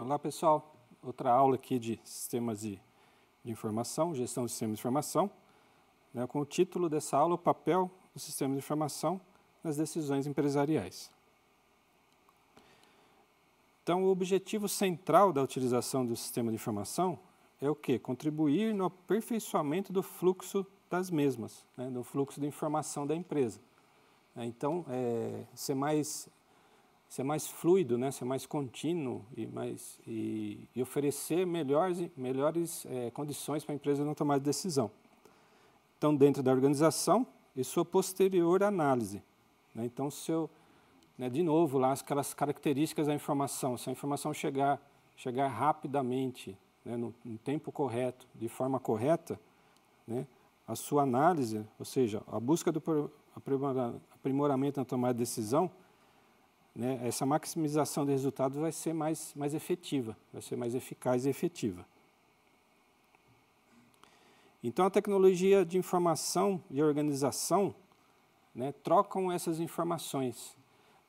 Olá pessoal, outra aula aqui de sistemas de, de informação, gestão de sistemas de informação, né, com o título dessa aula, o papel do sistema de informação nas decisões empresariais. Então, o objetivo central da utilização do sistema de informação é o que? Contribuir no aperfeiçoamento do fluxo das mesmas, né, do fluxo de informação da empresa. Né, então, é, ser, mais, ser mais fluido, né, ser mais contínuo e, mais, e, e oferecer melhores, melhores é, condições para a empresa não tomar decisão. Então, dentro da organização e sua posterior análise. Né, então, se eu, né, de novo, lá aquelas características da informação, se a informação chegar, chegar rapidamente, né, no, no tempo correto, de forma correta, né, a sua análise, ou seja, a busca do aprimoramento na tomada de decisão, né, essa maximização de resultados vai ser mais, mais efetiva, vai ser mais eficaz e efetiva. Então, a tecnologia de informação e organização né, trocam essas informações.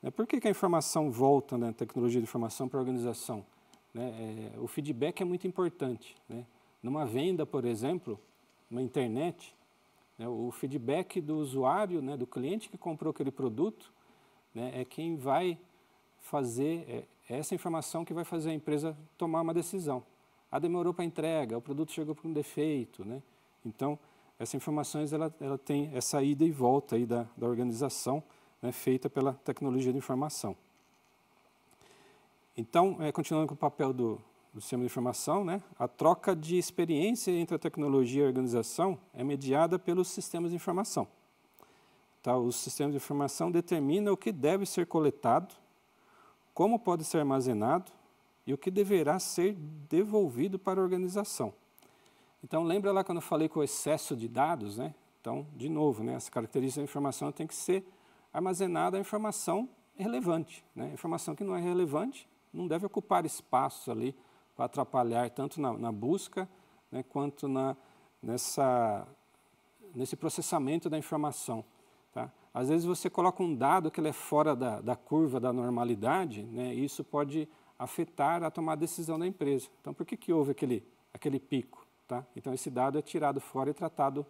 Né, por que, que, a informação volta na né, tecnologia de informação para a organização? Né, é, o feedback é muito importante. Né. Numa venda, por exemplo, uma internet, né, o feedback do usuário, né, do cliente que comprou aquele produto, né, é quem vai fazer é, é essa informação que vai fazer a empresa tomar uma decisão. Ah, demorou para entrega, o produto chegou com um defeito, né? Então, essas informações ela, ela tem essa ida e volta aí da, da organização né, feita pela tecnologia de informação. Então, é, continuando com o papel do, do sistema de informação, né, a troca de experiência entre a tecnologia e a organização é mediada pelos sistemas de informação. Tá, os sistemas de informação determinam o que deve ser coletado, como pode ser armazenado e o que deverá ser devolvido para a organização. Então, lembra lá quando eu falei com o excesso de dados? Né? Então, de novo, né, as características da informação tem que ser armazenada a informação é relevante. Né? Informação que não é relevante não deve ocupar espaço ali para atrapalhar tanto na, na busca né, quanto na, nessa, nesse processamento da informação. Tá? Às vezes você coloca um dado que ele é fora da, da curva da normalidade, né, e isso pode afetar a tomar a decisão da empresa. Então, por que, que houve aquele, aquele pico? Tá? Então, esse dado é tirado fora e tratado.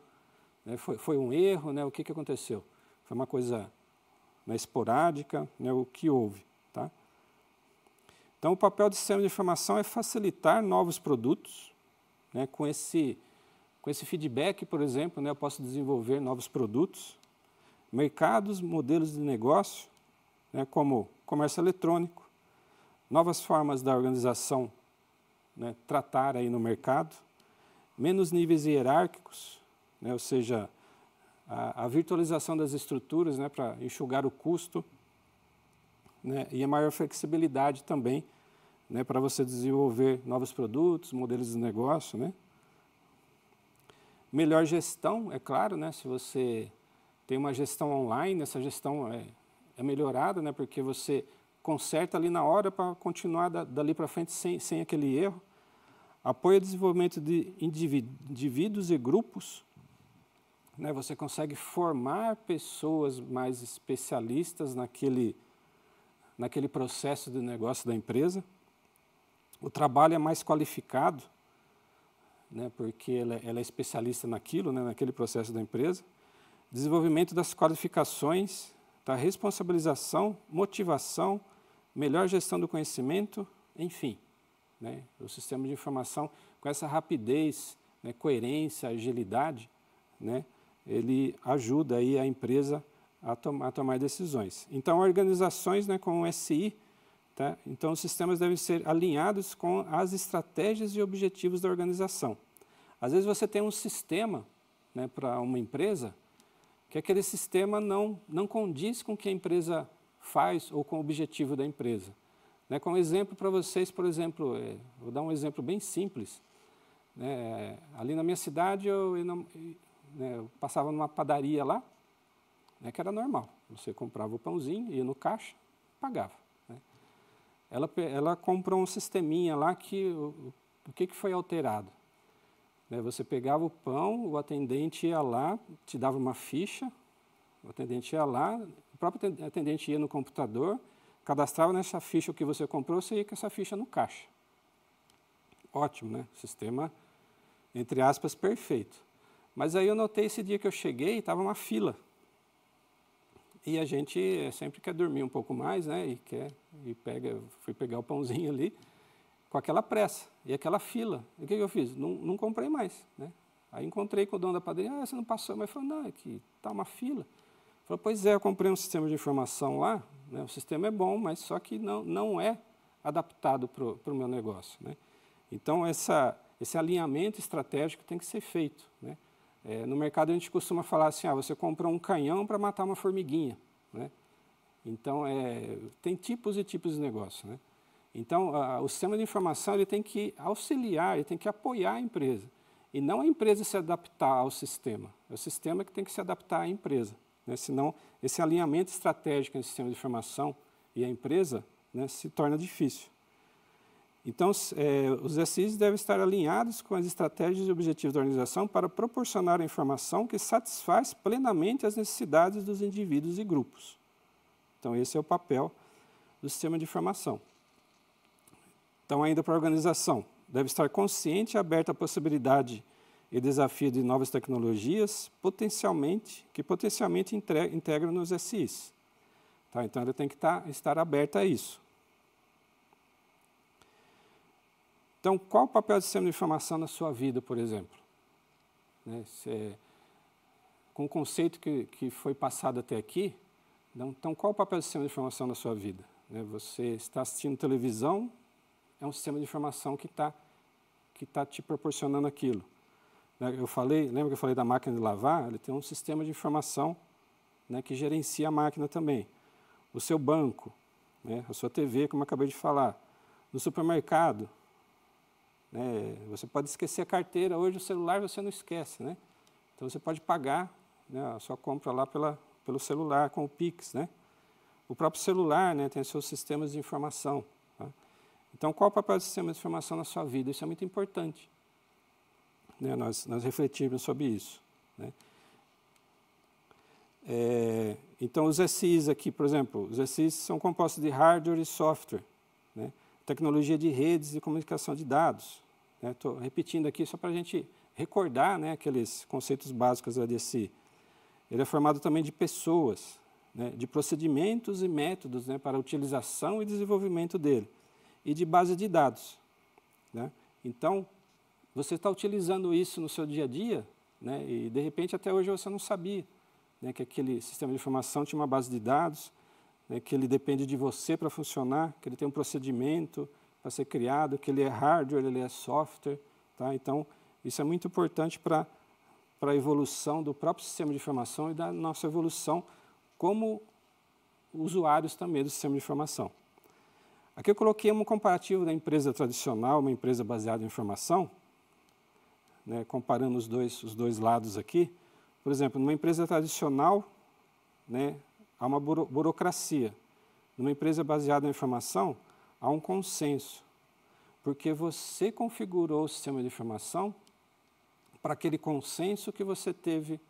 Né, foi, foi um erro? Né, o que, que aconteceu? Foi uma coisa né, esporádica? Né, o que houve? Então, o papel do sistema de informação é facilitar novos produtos, né, com, esse, com esse feedback, por exemplo, né, eu posso desenvolver novos produtos, mercados, modelos de negócio, né, como comércio eletrônico, novas formas da organização né, tratar aí no mercado, menos níveis hierárquicos, né, ou seja, a, a virtualização das estruturas né, para enxugar o custo, né, e a maior flexibilidade também né, para você desenvolver novos produtos, modelos de negócio. Né. Melhor gestão, é claro, né, se você tem uma gestão online, essa gestão é, é melhorada, né, porque você conserta ali na hora para continuar da, dali para frente sem, sem aquele erro. Apoio ao desenvolvimento de indivíduos e grupos. Né, você consegue formar pessoas mais especialistas naquele naquele processo de negócio da empresa. O trabalho é mais qualificado, né, porque ela, ela é especialista naquilo, né, naquele processo da empresa. Desenvolvimento das qualificações, da tá, responsabilização, motivação, melhor gestão do conhecimento, enfim. Né, o sistema de informação, com essa rapidez, né, coerência, agilidade, né, ele ajuda aí a empresa a, tom a tomar decisões. Então, organizações né, com o SI, tá? então os sistemas devem ser alinhados com as estratégias e objetivos da organização. Às vezes você tem um sistema né, para uma empresa que aquele sistema não, não condiz com o que a empresa faz ou com o objetivo da empresa. Né, como exemplo para vocês, por exemplo, é, vou dar um exemplo bem simples. Né, é, ali na minha cidade, eu, eu, não, né, eu passava numa padaria lá né, que era normal. Você comprava o pãozinho, ia no caixa, pagava. Né. Ela, ela comprou um sisteminha lá que o, o que, que foi alterado? Né, você pegava o pão, o atendente ia lá, te dava uma ficha, o atendente ia lá, o próprio atendente ia no computador, cadastrava nessa ficha o que você comprou, você ia com essa ficha no caixa. Ótimo, né? Sistema, entre aspas, perfeito. Mas aí eu notei esse dia que eu cheguei, estava uma fila e a gente sempre quer dormir um pouco mais, né? E quer e pega, fui pegar o pãozinho ali com aquela pressa e aquela fila. E o que, que eu fiz? Não, não, comprei mais, né? Aí encontrei com o dono da padaria, ah, você não passou, mas falou, não, é que tá uma fila. Falou, pois é, eu comprei um sistema de informação lá, né? O sistema é bom, mas só que não não é adaptado para o meu negócio, né? Então essa esse alinhamento estratégico tem que ser feito, né? É, no mercado a gente costuma falar assim, ah, você comprou um canhão para matar uma formiguinha, né? Então, é, tem tipos e tipos de negócio, né? Então, a, o sistema de informação ele tem que auxiliar, ele tem que apoiar a empresa. E não a empresa se adaptar ao sistema. É o sistema que tem que se adaptar à empresa. Né? Senão, esse alinhamento estratégico entre o sistema de informação e a empresa né, se torna difícil. Então, é, os SIs devem estar alinhados com as estratégias e objetivos da organização para proporcionar a informação que satisfaz plenamente as necessidades dos indivíduos e grupos. Então, esse é o papel do sistema de informação. Então, ainda para a organização, deve estar consciente e aberta à possibilidade e desafio de novas tecnologias potencialmente que potencialmente integram nos SIs. Tá? Então, ela tem que estar, tá, estar aberta a isso. Então, qual o papel do sistema de informação na sua vida, por exemplo? Né? com o conceito que, que foi passado até aqui, então, então, qual o papel do sistema de informação na sua vida? Né? Você está assistindo televisão, é um sistema de informação que está que tá te proporcionando aquilo. Né, eu falei, lembra que eu falei da máquina de lavar? Ele tem um sistema de informação né, que gerencia a máquina também. O seu banco, né, a sua TV, como eu acabei de falar. No supermercado, né? Você pode esquecer a carteira, hoje o celular você não esquece. Né? Então você pode pagar né, a sua compra lá pela, pelo celular com o Pix. Né? O próprio celular né, tem seus sistemas de informação. Tá? Então, qual é o papel do sistema de informação na sua vida? Isso é muito importante. Né? Nós, nós refletirmos sobre isso. Né? É, então, os SIs aqui, por exemplo, os SIs são compostos de hardware e software. Né? tecnologia de redes e comunicação de dados. Estou né? repetindo aqui só para a gente recordar né, aqueles conceitos básicos da DSI. Ele é formado também de pessoas, né, de procedimentos e métodos né, para utilização e desenvolvimento dele, e de base de dados. Né? Então, você está utilizando isso no seu dia a dia, né, e de repente até hoje você não sabia né, que aquele sistema de informação tinha uma base de dados, né, que ele depende de você para funcionar, que ele tem um procedimento para ser criado, que ele é hardware, ele é software. Tá? Então, isso é muito importante para a evolução do próprio sistema de informação e da nossa evolução como usuários também do sistema de informação. Aqui eu coloquei um comparativo da empresa tradicional, uma empresa baseada em informação, né, comparando os dois, os dois lados aqui. Por exemplo, numa empresa tradicional, né, há uma buro burocracia. Numa empresa baseada na informação, há um consenso, porque você configurou o sistema de informação para aquele consenso que você teve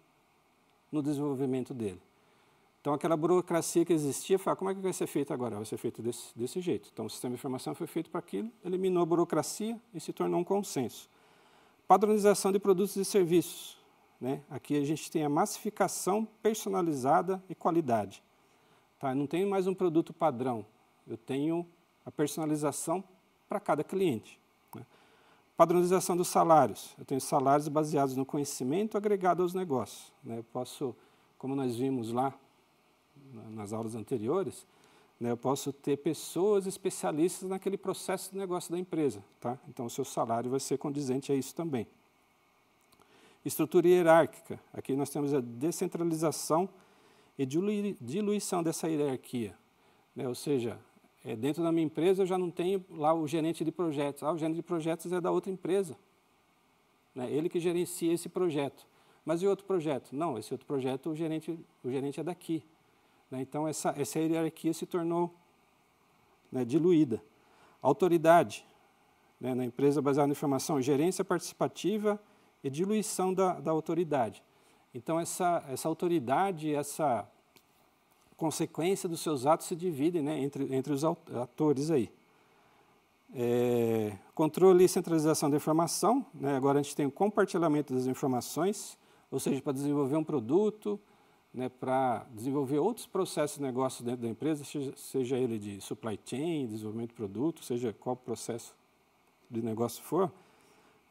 no desenvolvimento dele. Então, aquela burocracia que existia, fala, como é que vai ser feito agora? Vai ser feito desse, desse jeito. Então, o sistema de informação foi feito para aquilo, eliminou a burocracia e se tornou um consenso. Padronização de produtos e serviços. Né? Aqui a gente tem a massificação personalizada e qualidade. Tá? Não tenho mais um produto padrão, eu tenho a personalização para cada cliente. Né? Padronização dos salários, eu tenho salários baseados no conhecimento agregado aos negócios. Né? Eu posso, como nós vimos lá nas aulas anteriores, né? eu posso ter pessoas especialistas naquele processo de negócio da empresa. Tá? Então, o seu salário vai ser condizente a isso também estrutura hierárquica. Aqui nós temos a descentralização e diluição dessa hierarquia. Né? Ou seja, é, dentro da minha empresa eu já não tenho lá o gerente de projetos. Ah, o gerente de projetos é da outra empresa. Né? Ele que gerencia esse projeto. Mas e outro projeto? Não, esse outro projeto o gerente, o gerente é daqui. Né? Então essa, essa hierarquia se tornou né, diluída. Autoridade. Né? na empresa baseada na informação, gerência participativa e diluição da, da autoridade. Então, essa, essa autoridade, essa consequência dos seus atos se divide né, entre, entre os atores aí. É, controle e centralização da informação, né, agora a gente tem o compartilhamento das informações, ou seja, para desenvolver um produto, né, para desenvolver outros processos de negócio dentro da empresa, seja ele de supply chain, desenvolvimento de produto, seja qual processo de negócio for,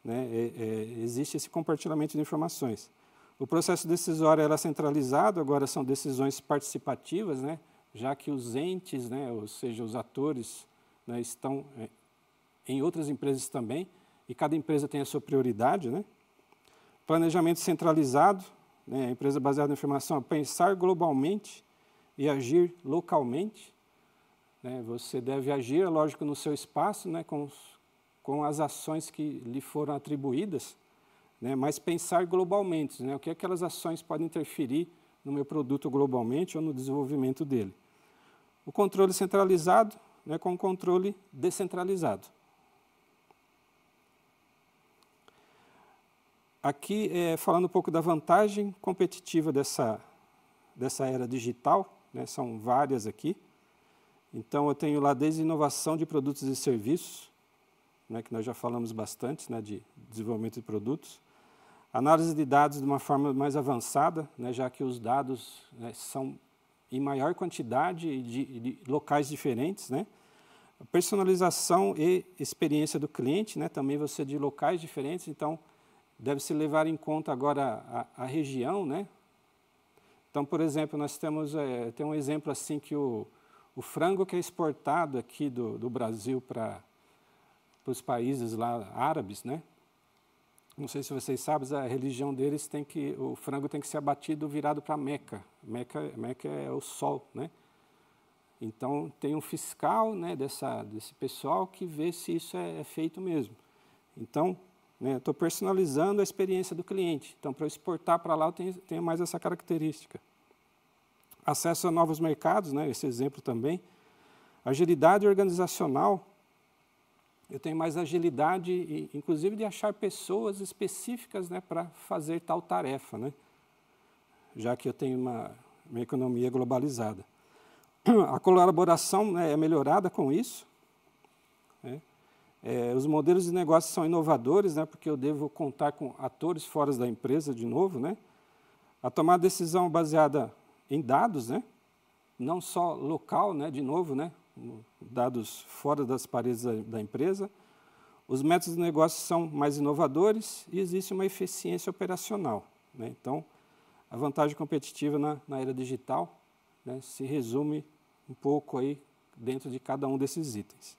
né? É, é, existe esse compartilhamento de informações. O processo decisório era centralizado, agora são decisões participativas, né? já que os entes, né? ou seja, os atores, né? estão é, em outras empresas também, e cada empresa tem a sua prioridade. Né? Planejamento centralizado, né? a empresa baseada em informação é pensar globalmente e agir localmente. Né? Você deve agir, lógico, no seu espaço, né? com os com as ações que lhe foram atribuídas, né, mas pensar globalmente, né, o é que aquelas ações podem interferir no meu produto globalmente ou no desenvolvimento dele. O controle centralizado né, com o controle descentralizado. Aqui, é, falando um pouco da vantagem competitiva dessa, dessa era digital, né, são várias aqui. Então, eu tenho lá desde inovação de produtos e serviços, né, que nós já falamos bastante, né, de desenvolvimento de produtos. Análise de dados de uma forma mais avançada, né, já que os dados né, são em maior quantidade de, de locais diferentes, né? Personalização e experiência do cliente, né? Também você de locais diferentes, então deve se levar em conta agora a, a região, né? Então, por exemplo, nós temos é, tem um exemplo assim que o, o frango que é exportado aqui do, do Brasil para para os países lá árabes, né? Não sei se vocês sabem, a religião deles tem que o frango tem que ser abatido virado para Meca. Meca, Meca é o sol, né? Então tem um fiscal, né, dessa desse pessoal que vê se isso é, é feito mesmo. Então, né, estou personalizando a experiência do cliente. Então, para exportar para lá, eu tenho, tenho mais essa característica. Acesso a novos mercados, né, esse exemplo também. Agilidade organizacional, eu tenho mais agilidade, inclusive de achar pessoas específicas né, para fazer tal tarefa, né? já que eu tenho uma, uma economia globalizada. A colaboração né, é melhorada com isso. Né? É, os modelos de negócio são inovadores, né, porque eu devo contar com atores fora da empresa de novo. Né? A tomar decisão baseada em dados, né? não só local, né, de novo, né? dados fora das paredes da, da empresa. Os métodos de negócio são mais inovadores e existe uma eficiência operacional. Né? Então, a vantagem competitiva na, na era digital né, se resume um pouco aí dentro de cada um desses itens.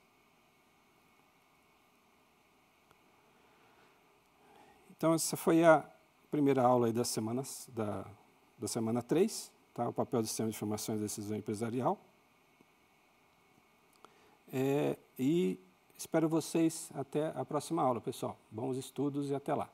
Então, essa foi a primeira aula da, semana, da, da semana 3, tá? o papel do sistema de informações e decisão empresarial. É, e espero vocês até a próxima aula, pessoal. Bons estudos e até lá.